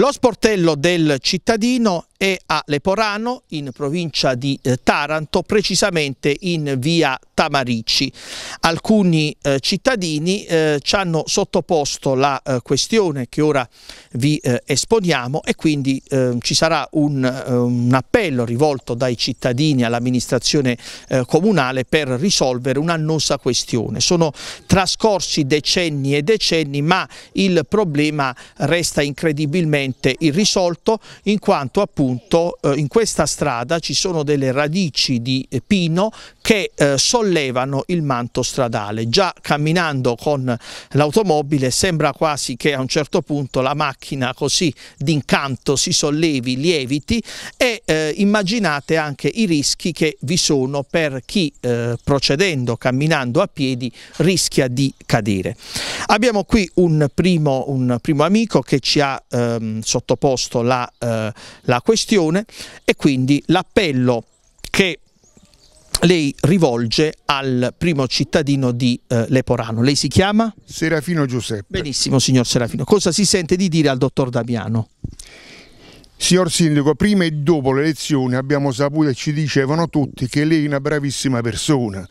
Lo sportello del cittadino e a Leporano in provincia di eh, Taranto, precisamente in via Tamarici. Alcuni eh, cittadini eh, ci hanno sottoposto la eh, questione che ora vi eh, esponiamo e quindi ehm, ci sarà un, un, appello rivolto dai cittadini all'amministrazione comunale per risolvere un'annosa questione. Sono trascorsi decenni e decenni ma il problema resta incredibilmente irrisolto in quanto appunto appunto eh, in questa strada ci sono delle radici di eh, pino che eh, sollevano il manto stradale. Già camminando con l'automobile sembra quasi che a un certo punto la macchina così d'incanto si sollevi, lieviti e eh, immaginate anche i rischi che vi sono per chi eh, procedendo, camminando a piedi rischia di cadere. Abbiamo qui un primo, un primo amico che ci ha ehm, sottoposto la, eh, la questione e quindi l'appello che lei rivolge al primo cittadino di eh, Leporano. Lei si chiama? Serafino Giuseppe. Benissimo, signor Serafino. Cosa si sente di dire al dottor Damiano? Signor Sindaco, prima e dopo le elezioni abbiamo saputo e ci dicevano tutti che lei è una bravissima persona.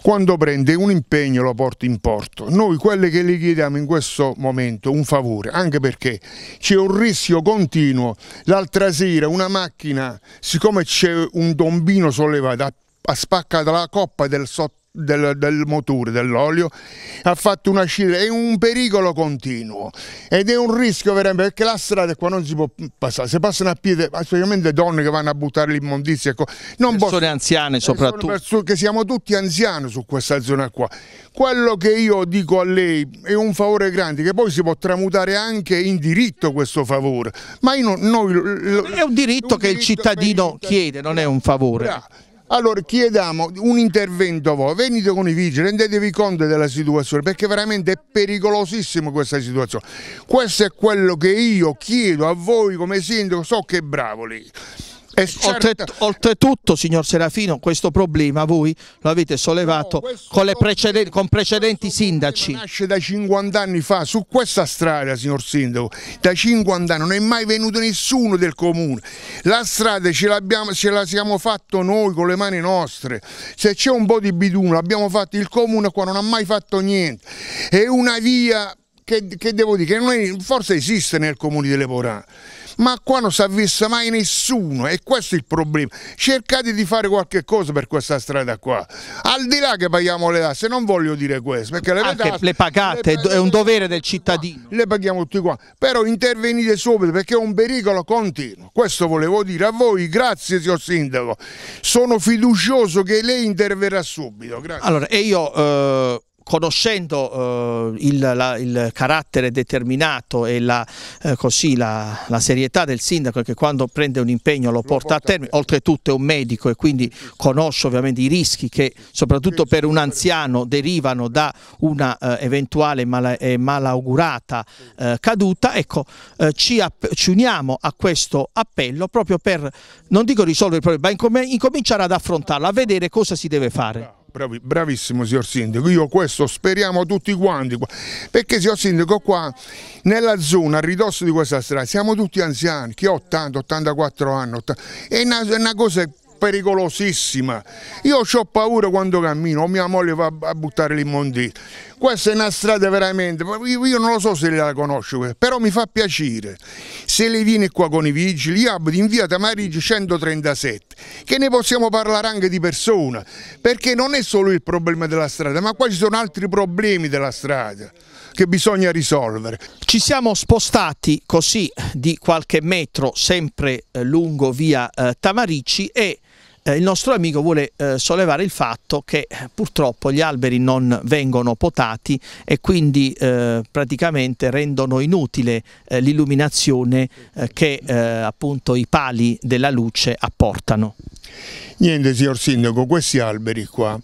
Quando prende un impegno lo porta in porto. Noi quelle che le chiediamo in questo momento un favore, anche perché c'è un rischio continuo. L'altra sera una macchina, siccome c'è un tombino sollevato a spacca la coppa del sotto del, del, motore dell'olio ha fatto una scia è un pericolo continuo ed è un rischio veramente perché la strada qua non si può passare se passano a piedi specialmente donne che vanno a buttare l'immondizia ecco, non persone posso, anziane eh, soprattutto persone, che siamo tutti anziani su questa zona qua quello che io dico a lei è un favore grande che poi si può tramutare anche in diritto questo favore ma io noi, è un diritto un che diritto il cittadino chiede non è un favore Bra allora chiediamo un intervento a voi, venite con i vigili, rendetevi conto della situazione perché veramente è pericolosissima questa situazione. Questo è quello che io chiedo a voi come sindaco, so che è bravo lì. Eh, certo. Oltret- oltretutto, signor Serafino, questo problema voi lo avete sollevato no, con, preceden- con, precedenti sindaci. Nasce da 50 anni fa su questa strada, signor Sindaco. Da 50 anni non è mai venuto nessuno del comune. La strada ce, ce la siamo fatta noi con le mani nostre. Se c'è un po' di bidume l'abbiamo fatto il comune qua, non ha mai fatto niente. È una via che, che, devo dire, che è, forse esiste nel comune di Leporà, ma qua non si visto mai nessuno e questo è il problema. Cercate di fare qualche cosa per questa strada qua, al di là che paghiamo le tasse, non voglio dire questo, perché le, Anche tasse, le pagate le è un dovere del cittadino. le paghiamo tutti qua, però intervenite subito perché è un pericolo continuo, questo volevo dire a voi, grazie signor Sindaco, sono fiducioso che lei interverrà subito. Grazie. Allora, e io... Eh conoscendo eh, il, la, il, carattere determinato e la, eh, così, la, la, serietà del sindaco che quando prende un impegno lo, lo porta, porta, a termine, oltretutto è un medico e quindi conosce ovviamente i rischi che soprattutto per un anziano derivano da una eh, eventuale mala, eh, malaugurata eh, caduta, ecco eh, ci, ci, uniamo a questo appello proprio per, non dico risolvere il problema, ma incominciare ad affrontarlo, a vedere cosa si deve fare. Bravi, bravissimo signor Sindaco, io questo speriamo tutti quanti, perché signor Sindaco qua nella zona a ridosso di questa strada siamo tutti anziani, chi ha 80, 84 anni, 80, è, una, è una cosa pericolosissima. Io ho paura quando cammino, mia moglie va a buttare l'immondizia. Questa è una strada veramente, io non lo so se la conosco, però mi fa piacere. Se lei viene qua con i vigili, io abito in via Tamarigi 137, che ne possiamo parlare anche di persona, perché non è solo il problema della strada, ma qua ci sono altri problemi della strada che bisogna risolvere. Ci siamo spostati così di qualche metro sempre eh, lungo via eh, Tamarici e eh, il nostro amico vuole eh, sollevare il fatto che eh, purtroppo gli alberi non vengono potati e quindi praticamente rendono inutile l'illuminazione che appunto i pali della luce apportano. Niente signor Sindaco, questi alberi qua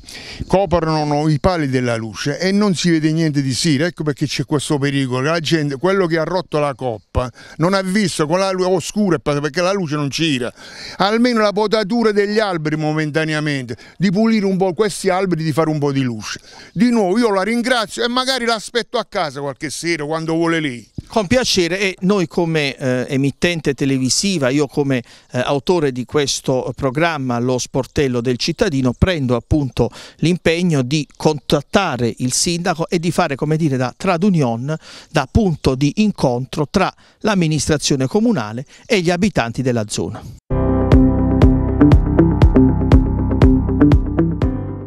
coprono i pali della luce e non si vede niente di sera, ecco perché c'è questo pericolo, la gente, quello che ha rotto la coppa non ha visto con la luce oscura perché la luce non c'era, almeno la potatura degli alberi momentaneamente, di pulire un po' questi alberi, di fare un po' di luce. Di nuovo io la ringrazio e magari l'aspetto a casa qualche sera quando vuole lì con piacere e noi come eh, emittente televisiva, io come eh, autore di questo programma Lo Sportello del Cittadino prendo appunto l'impegno di contattare il sindaco e di fare come dire da tradunion, da punto di incontro tra l'amministrazione comunale e gli abitanti della zona.